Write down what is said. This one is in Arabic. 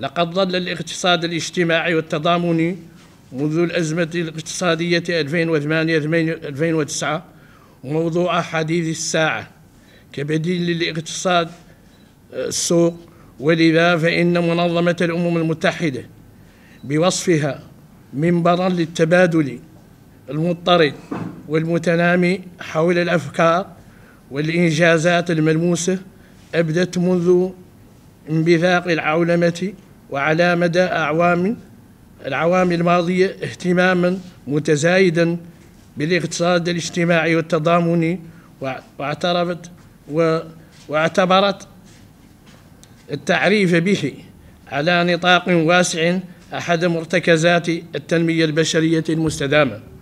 لقد ظل الاقتصاد الاجتماعي والتضامني منذ الأزمة الاقتصادية 2008-2009 موضوع حديث الساعة كبديل للاقتصاد آه، السوق ولذا فإن منظمة الأمم المتحدة بوصفها منبرا للتبادل المضطرد والمتنامي حول الأفكار والإنجازات الملموسة أبدت منذ انبثاق العولمة وعلى مدى أعوام العوام الماضية اهتماما متزايدا بالاقتصاد الاجتماعي والتضامني واعترفت واعتبرت التعريف به على نطاق واسع أحد مرتكزات التنمية البشرية المستدامة